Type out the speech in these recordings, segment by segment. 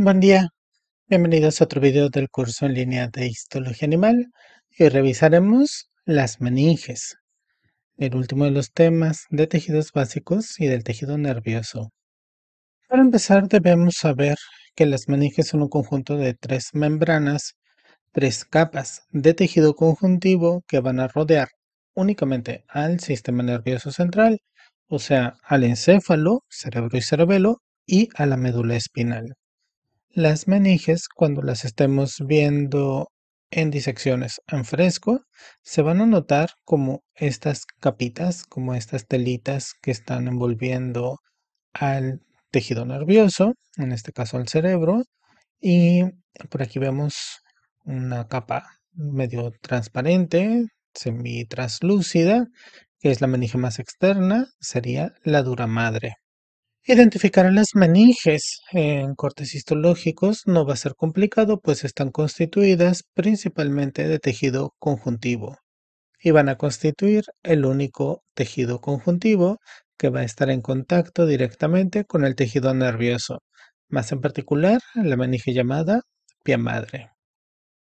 Buen día, bienvenidos a otro video del curso en línea de Histología Animal y revisaremos las meninges, el último de los temas de tejidos básicos y del tejido nervioso. Para empezar debemos saber que las meninges son un conjunto de tres membranas, tres capas de tejido conjuntivo que van a rodear únicamente al sistema nervioso central, o sea, al encéfalo, cerebro y cerebelo, y a la médula espinal. Las meninges, cuando las estemos viendo en disecciones en fresco, se van a notar como estas capitas, como estas telitas que están envolviendo al tejido nervioso, en este caso al cerebro, y por aquí vemos una capa medio transparente, semi-translúcida, que es la meninge más externa, sería la dura madre. Identificar las meninges en cortes histológicos no va a ser complicado, pues están constituidas principalmente de tejido conjuntivo y van a constituir el único tejido conjuntivo que va a estar en contacto directamente con el tejido nervioso, más en particular la meninge llamada pie madre.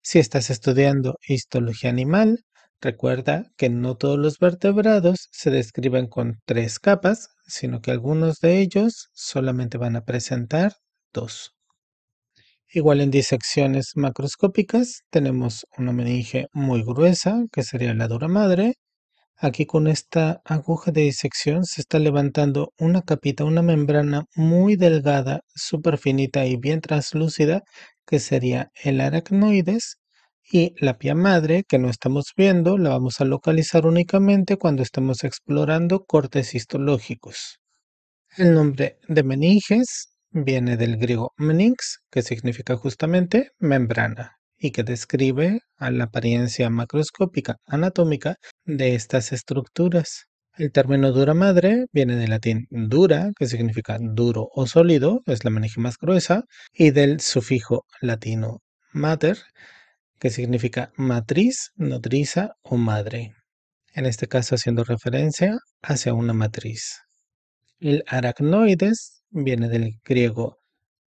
Si estás estudiando histología animal, Recuerda que no todos los vertebrados se describen con tres capas, sino que algunos de ellos solamente van a presentar dos. Igual en disecciones macroscópicas tenemos una meninge muy gruesa, que sería la dura madre. Aquí con esta aguja de disección se está levantando una capita, una membrana muy delgada, súper finita y bien translúcida, que sería el aracnoides, y la pía madre, que no estamos viendo, la vamos a localizar únicamente cuando estemos explorando cortes histológicos. El nombre de meninges viene del griego meninx, que significa justamente membrana, y que describe a la apariencia macroscópica anatómica de estas estructuras. El término dura madre viene del latín dura, que significa duro o sólido, es la meninge más gruesa, y del sufijo latino mater, que significa matriz, nodriza o madre. En este caso haciendo referencia hacia una matriz. El aracnoides viene del griego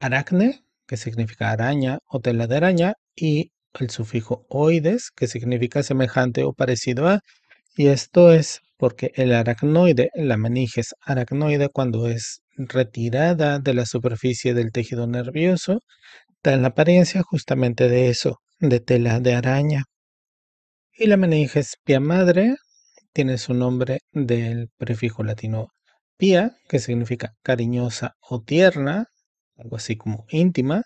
aracne, que significa araña o tela de araña, y el sufijo oides, que significa semejante o parecido a, y esto es porque el aracnoide, la meninges aracnoide, cuando es retirada de la superficie del tejido nervioso, da la apariencia justamente de eso, de tela de araña. Y la meninges pia madre tiene su nombre del prefijo latino pia, que significa cariñosa o tierna, algo así como íntima,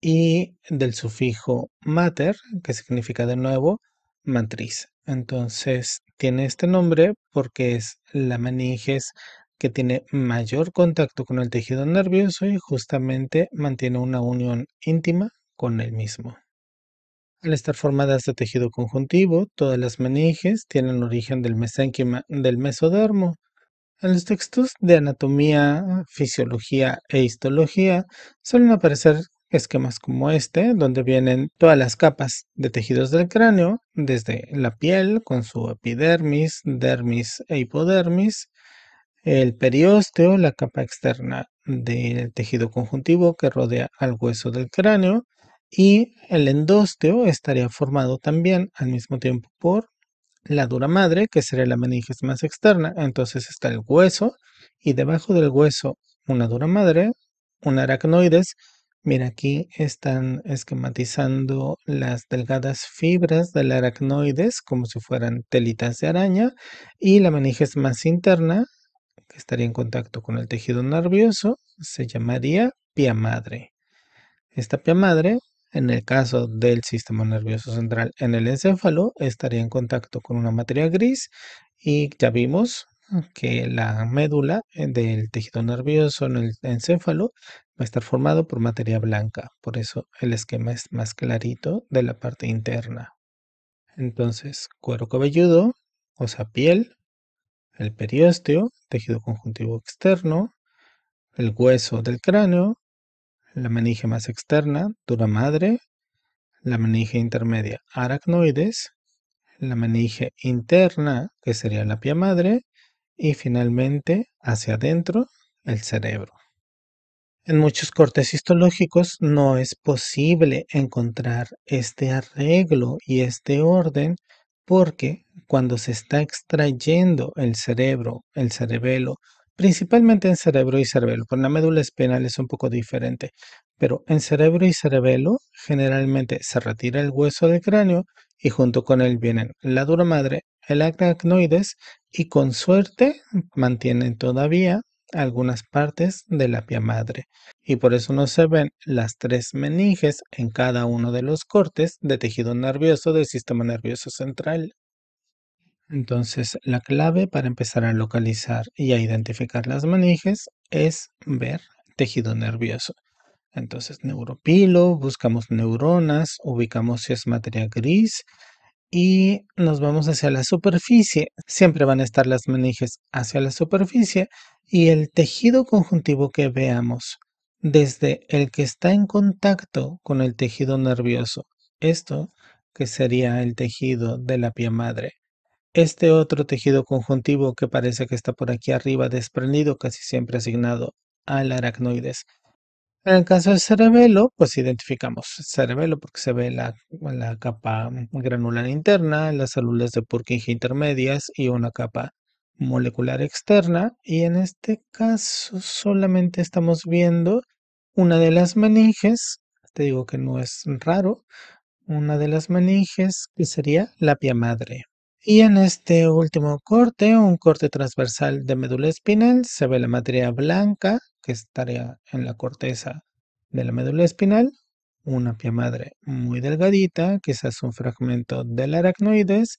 y del sufijo mater, que significa de nuevo matriz. Entonces tiene este nombre porque es la meninges que tiene mayor contacto con el tejido nervioso y justamente mantiene una unión íntima con el mismo. Al estar formadas de tejido conjuntivo, todas las meninges tienen origen del mesénquima del mesodermo. En los textos de anatomía, fisiología e histología suelen aparecer esquemas como este, donde vienen todas las capas de tejidos del cráneo, desde la piel con su epidermis, dermis e hipodermis, el periósteo, la capa externa del tejido conjuntivo que rodea al hueso del cráneo, y el endósteo estaría formado también al mismo tiempo por la dura madre, que sería la meninges más externa. Entonces está el hueso y debajo del hueso una dura madre, un aracnoides. Mira, aquí están esquematizando las delgadas fibras del aracnoides como si fueran telitas de araña y la meninges más interna, que estaría en contacto con el tejido nervioso, se llamaría pia madre. Esta pia madre en el caso del sistema nervioso central en el encéfalo, estaría en contacto con una materia gris y ya vimos que la médula eh, del tejido nervioso en el encéfalo va a estar formado por materia blanca. Por eso el esquema es más clarito de la parte interna. Entonces, cuero cabelludo, o sea, piel, el periósteo, tejido conjuntivo externo, el hueso del cráneo, la meninge más externa, dura madre, la meninge intermedia, aracnoides, la meninge interna, que sería la pia madre, y finalmente hacia adentro, el cerebro. En muchos cortes histológicos no es posible encontrar este arreglo y este orden porque cuando se está extrayendo el cerebro, el cerebelo principalmente en cerebro y cerebelo. Con la médula espinal es un poco diferente, pero en cerebro y cerebelo generalmente se retira el hueso del cráneo y junto con él vienen la dura madre, el acnoides y con suerte mantienen todavía algunas partes de la pia madre y por eso no se ven las tres meninges en cada uno de los cortes de tejido nervioso del sistema nervioso central. Entonces, la clave para empezar a localizar y a identificar las manijes es ver tejido nervioso. Entonces, neuropilo, buscamos neuronas, ubicamos si es materia gris y nos vamos hacia la superficie. Siempre van a estar las meninges hacia la superficie y el tejido conjuntivo que veamos desde el que está en contacto con el tejido nervioso. Esto que sería el tejido de la pie madre este otro tejido conjuntivo que parece que está por aquí arriba desprendido, casi siempre asignado al aracnoides. En el caso del cerebelo, pues identificamos cerebelo porque se ve la, la capa granular interna, las células de Purkinje intermedias y una capa molecular externa. Y en este caso solamente estamos viendo una de las meninges, te digo que no es raro, una de las meninges que sería la pia madre. Y en este último corte, un corte transversal de médula espinal, se ve la materia blanca que estaría en la corteza de la médula espinal, una pie madre muy delgadita, quizás un fragmento del aracnoides,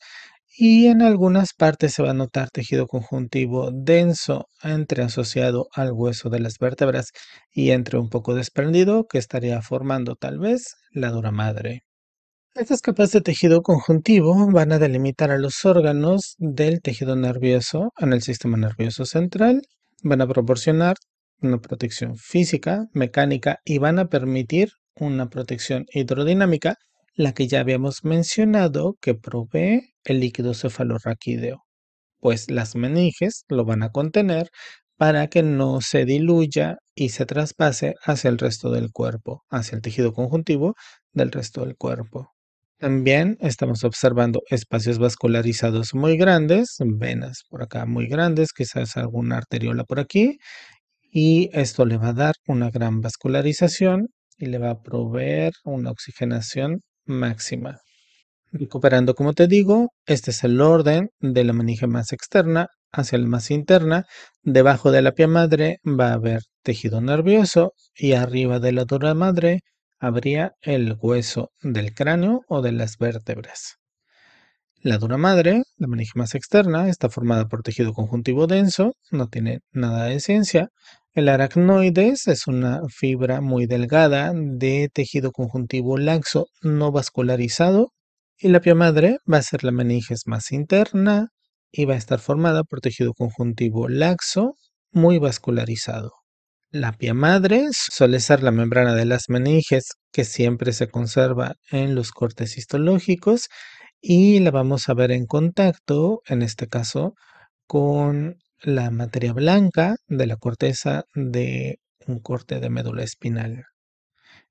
y en algunas partes se va a notar tejido conjuntivo denso entre asociado al hueso de las vértebras y entre un poco desprendido que estaría formando tal vez la dura madre. Estas capas de tejido conjuntivo van a delimitar a los órganos del tejido nervioso en el sistema nervioso central, van a proporcionar una protección física, mecánica y van a permitir una protección hidrodinámica, la que ya habíamos mencionado que provee el líquido cefalorraquídeo, pues las meninges lo van a contener para que no se diluya y se traspase hacia el resto del cuerpo, hacia el tejido conjuntivo del resto del cuerpo. También estamos observando espacios vascularizados muy grandes, venas por acá muy grandes, quizás alguna arteriola por aquí, y esto le va a dar una gran vascularización y le va a proveer una oxigenación máxima. Recuperando, como te digo, este es el orden de la manija más externa hacia la más interna. Debajo de la pia madre va a haber tejido nervioso y arriba de la dura madre habría el hueso del cráneo o de las vértebras. La dura madre, la más externa, está formada por tejido conjuntivo denso, no tiene nada de esencia. El aracnoides es una fibra muy delgada de tejido conjuntivo laxo no vascularizado. Y la pia madre va a ser la meninges más interna y va a estar formada por tejido conjuntivo laxo muy vascularizado. La pia madre suele ser la membrana de las meninges que siempre se conserva en los cortes histológicos y la vamos a ver en contacto, en este caso, con la materia blanca de la corteza de un corte de médula espinal.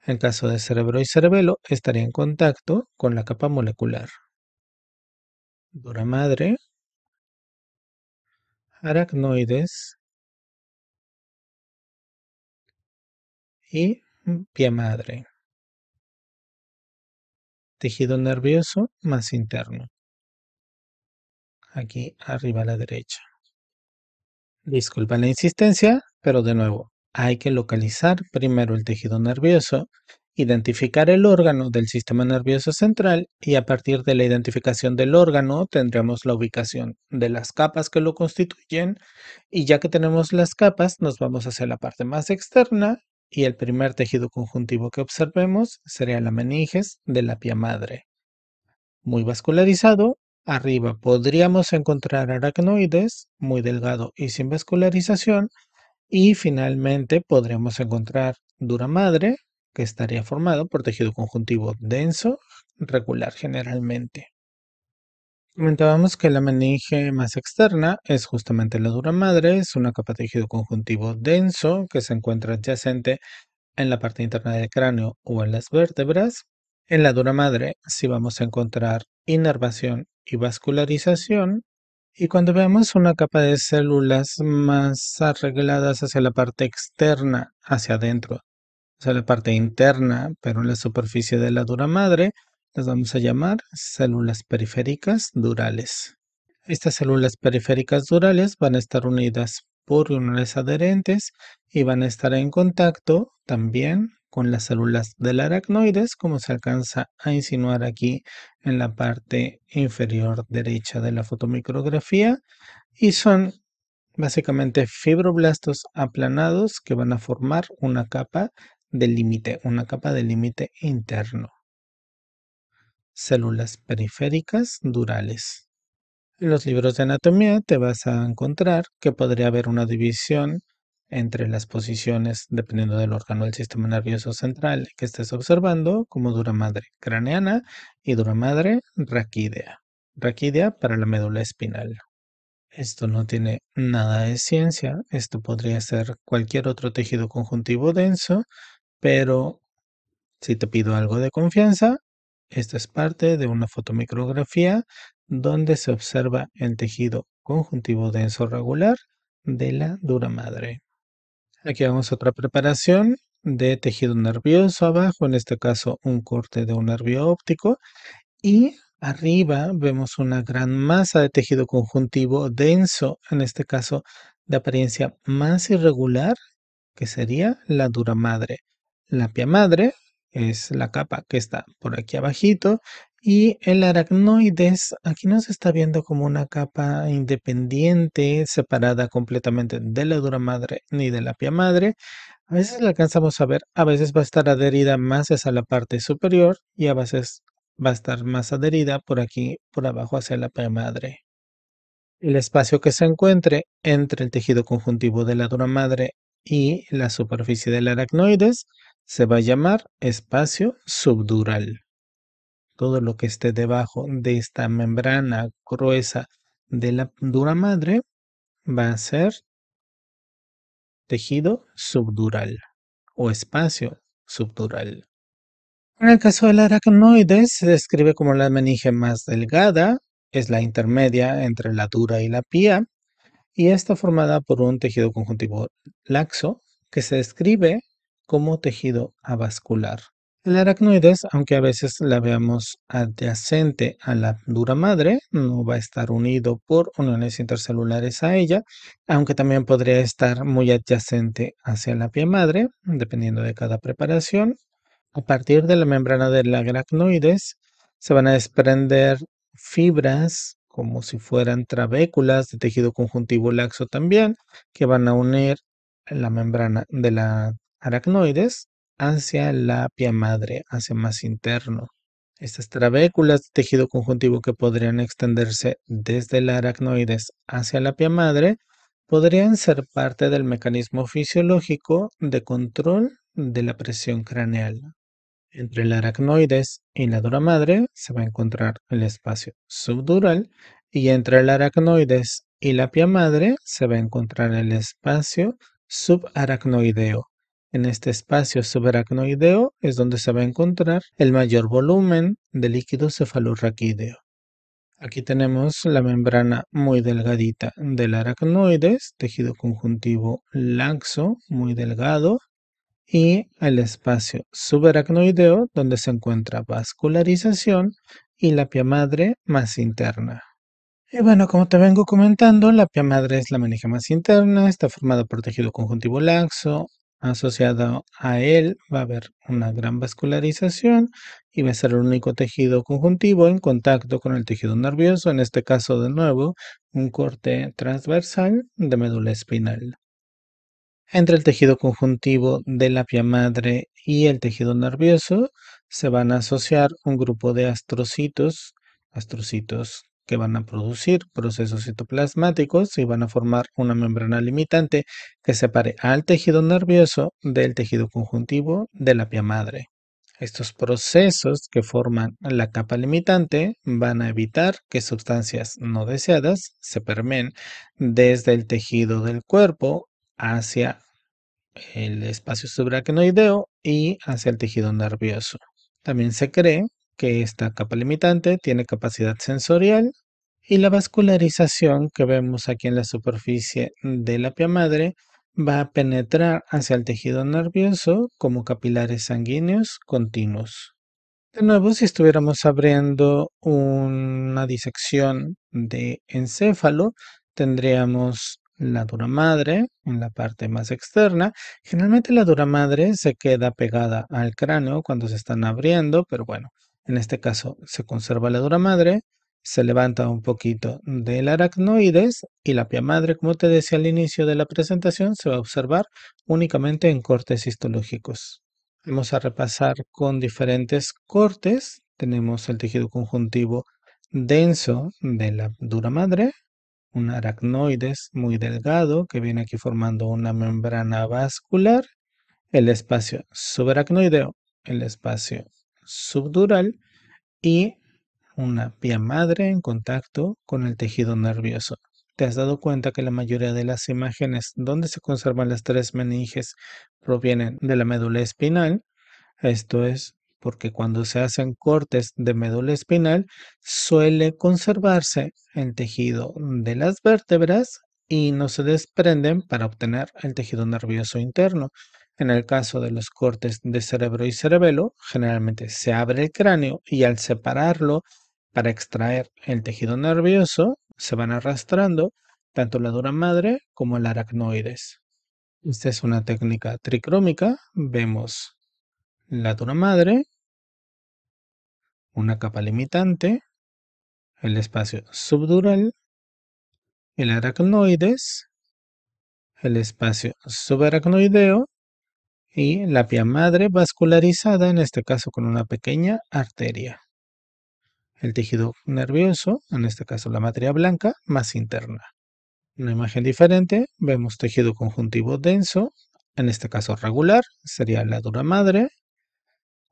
En caso de cerebro y cerebelo, estaría en contacto con la capa molecular. Dura madre, aracnoides, y pie madre. Tejido nervioso más interno. Aquí arriba a la derecha. disculpa la insistencia, pero de nuevo, hay que localizar primero el tejido nervioso, identificar el órgano del sistema nervioso central y a partir de la identificación del órgano tendremos la ubicación de las capas que lo constituyen y ya que tenemos las capas nos vamos hacia la parte más externa y el primer tejido conjuntivo que observemos sería la meninges de la pia madre. Muy vascularizado, arriba podríamos encontrar aracnoides, muy delgado y sin vascularización, y finalmente podríamos encontrar dura madre, que estaría formado por tejido conjuntivo denso, regular generalmente. Comentábamos que la meninge más externa es justamente la dura madre, es una capa de tejido conjuntivo denso que se encuentra adyacente en la parte interna del cráneo o en las vértebras. En la dura madre sí vamos a encontrar inervación y vascularización. Y cuando vemos una capa de células más arregladas hacia la parte externa, hacia adentro, hacia la parte interna, pero en la superficie de la dura madre, las vamos a llamar células periféricas durales. Estas células periféricas durales van a estar unidas por uniones adherentes y van a estar en contacto también con las células del aracnoides, como se alcanza a insinuar aquí en la parte inferior derecha de la fotomicrografía, y son básicamente fibroblastos aplanados que van a formar una capa de límite, una capa de límite interno células periféricas durales. En los libros de anatomía te vas a encontrar que podría haber una división entre las posiciones, dependiendo del órgano del sistema nervioso central que estés observando, como dura madre craneana y dura madre raquídea. Raquídea para la médula espinal. Esto no tiene nada de ciencia, esto podría ser cualquier otro tejido conjuntivo denso, pero si te pido algo de confianza, esta es parte de una fotomicrografía donde se observa el tejido conjuntivo denso regular de la dura madre. Aquí vamos otra preparación de tejido nervioso abajo, en este caso un corte de un nervio óptico y arriba vemos una gran masa de tejido conjuntivo denso, en este caso de apariencia más irregular, que sería la dura madre. La pia madre es la capa que está por aquí abajito y el aracnoides aquí no se está viendo como una capa independiente, separada completamente de la dura madre ni de la pia madre. A veces la alcanzamos a ver, a veces va a estar adherida más hacia la parte superior y a veces va a estar más adherida por aquí, por abajo hacia la pia madre. El espacio que se encuentre entre el tejido conjuntivo de la dura madre y la superficie del aracnoides se va a llamar espacio subdural. Todo lo que esté debajo de esta membrana gruesa de la dura madre va a ser tejido subdural o espacio subdural. En el caso del aracnoide se describe como la meninge más delgada, es la intermedia entre la dura y la pía, y está formada por un tejido conjuntivo laxo que se describe como tejido avascular. El aracnoides, aunque a veces la veamos adyacente a la dura madre, no va a estar unido por uniones intercelulares a ella, aunque también podría estar muy adyacente hacia la pie madre, dependiendo de cada preparación. A partir de la membrana del aracnoides se van a desprender fibras como si fueran trabéculas de tejido conjuntivo laxo también, que van a unir la membrana de la aracnoides hacia la pia madre, hacia más interno. Estas trabéculas de tejido conjuntivo que podrían extenderse desde la aracnoides hacia la pia madre podrían ser parte del mecanismo fisiológico de control de la presión craneal. Entre el aracnoides y la dura madre se va a encontrar el espacio subdural y entre el aracnoides y la pia madre se va a encontrar el espacio subaracnoideo. En este espacio subaracnoideo es donde se va a encontrar el mayor volumen de líquido cefalorraquídeo. Aquí tenemos la membrana muy delgadita del aracnoides, tejido conjuntivo laxo, muy delgado, y el espacio subaracnoideo donde se encuentra vascularización y la pia madre más interna. Y bueno, como te vengo comentando, la pia madre es la manija más interna, está formada por tejido conjuntivo laxo, Asociado a él va a haber una gran vascularización y va a ser el único tejido conjuntivo en contacto con el tejido nervioso, en este caso de nuevo un corte transversal de médula espinal. Entre el tejido conjuntivo de la pia madre y el tejido nervioso se van a asociar un grupo de astrocitos, astrocitos que van a producir procesos citoplasmáticos y van a formar una membrana limitante que separe al tejido nervioso del tejido conjuntivo de la pia madre. Estos procesos que forman la capa limitante van a evitar que sustancias no deseadas se permeen desde el tejido del cuerpo hacia el espacio subaracnoideo y hacia el tejido nervioso. También se cree que esta capa limitante tiene capacidad sensorial y la vascularización que vemos aquí en la superficie de la pia madre va a penetrar hacia el tejido nervioso como capilares sanguíneos continuos. De nuevo, si estuviéramos abriendo una disección de encéfalo, tendríamos la dura madre en la parte más externa. Generalmente la dura madre se queda pegada al cráneo cuando se están abriendo, pero bueno, en este caso se conserva la dura madre, se levanta un poquito del aracnoides y la pia madre, como te decía al inicio de la presentación, se va a observar únicamente en cortes histológicos. Vamos a repasar con diferentes cortes. Tenemos el tejido conjuntivo denso de la dura madre, un aracnoides muy delgado que viene aquí formando una membrana vascular, el espacio subaracnoideo, el espacio subdural y una vía madre en contacto con el tejido nervioso. Te has dado cuenta que la mayoría de las imágenes donde se conservan las tres meninges provienen de la médula espinal. Esto es porque cuando se hacen cortes de médula espinal suele conservarse el tejido de las vértebras y no se desprenden para obtener el tejido nervioso interno. En el caso de los cortes de cerebro y cerebelo, generalmente se abre el cráneo y al separarlo para extraer el tejido nervioso, se van arrastrando tanto la dura madre como el aracnoides. Esta es una técnica tricrómica. Vemos la dura madre, una capa limitante, el espacio subdural el aracnoides, el espacio subaracnoideo y la pia madre vascularizada, en este caso con una pequeña arteria. El tejido nervioso, en este caso la materia blanca, más interna. Una imagen diferente, vemos tejido conjuntivo denso, en este caso regular, sería la dura madre,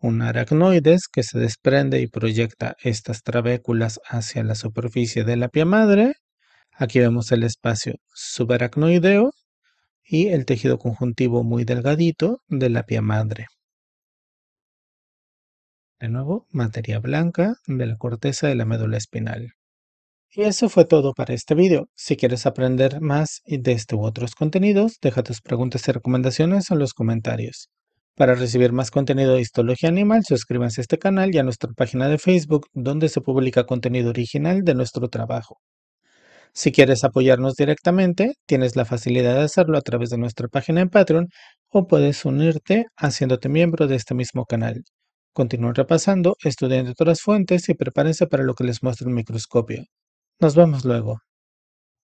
un aracnoides que se desprende y proyecta estas trabéculas hacia la superficie de la pia madre, Aquí vemos el espacio subaracnoideo y el tejido conjuntivo muy delgadito de la pia madre. De nuevo, materia blanca de la corteza de la médula espinal. Y eso fue todo para este video. Si quieres aprender más de este u otros contenidos, deja tus preguntas y recomendaciones en los comentarios. Para recibir más contenido de histología animal, suscríbanse a este canal y a nuestra página de Facebook, donde se publica contenido original de nuestro trabajo. Si quieres apoyarnos directamente, tienes la facilidad de hacerlo a través de nuestra página en Patreon o puedes unirte haciéndote miembro de este mismo canal. Continúen repasando, estudiando otras fuentes y prepárense para lo que les muestro un microscopio. Nos vemos luego.